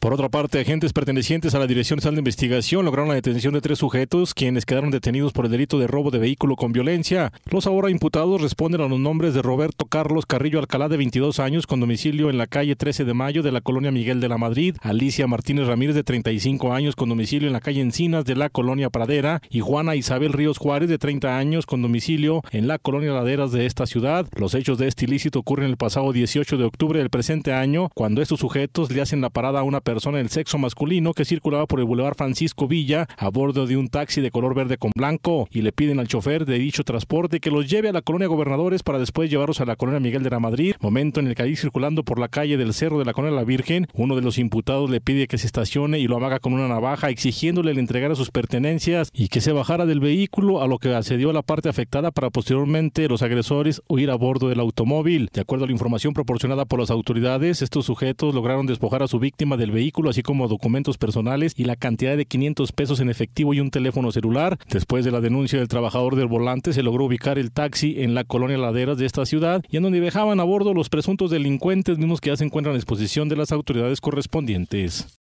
Por otra parte, agentes pertenecientes a la Dirección Central de Investigación lograron la detención de tres sujetos, quienes quedaron detenidos por el delito de robo de vehículo con violencia. Los ahora imputados responden a los nombres de Roberto Carlos Carrillo Alcalá, de 22 años, con domicilio en la calle 13 de Mayo de la colonia Miguel de la Madrid, Alicia Martínez Ramírez, de 35 años, con domicilio en la calle Encinas de la colonia Pradera, y Juana Isabel Ríos Juárez, de 30 años, con domicilio en la colonia Laderas de esta ciudad. Los hechos de este ilícito ocurren el pasado 18 de octubre del presente año, cuando estos sujetos le hacen la parada a una persona persona del sexo masculino que circulaba por el Boulevard Francisco Villa a bordo de un taxi de color verde con blanco y le piden al chofer de dicho transporte que los lleve a la colonia Gobernadores para después llevarlos a la colonia Miguel de la Madrid, momento en el que ahí circulando por la calle del Cerro de la Colonia La Virgen, uno de los imputados le pide que se estacione y lo amaga con una navaja exigiéndole le entregara sus pertenencias y que se bajara del vehículo a lo que accedió a la parte afectada para posteriormente los agresores huir a bordo del automóvil. De acuerdo a la información proporcionada por las autoridades, estos sujetos lograron despojar a su víctima del vehículo vehículo, así como documentos personales y la cantidad de 500 pesos en efectivo y un teléfono celular. Después de la denuncia del trabajador del volante, se logró ubicar el taxi en la colonia Laderas de esta ciudad y en donde viajaban a bordo los presuntos delincuentes mismos que ya se encuentran a disposición de las autoridades correspondientes.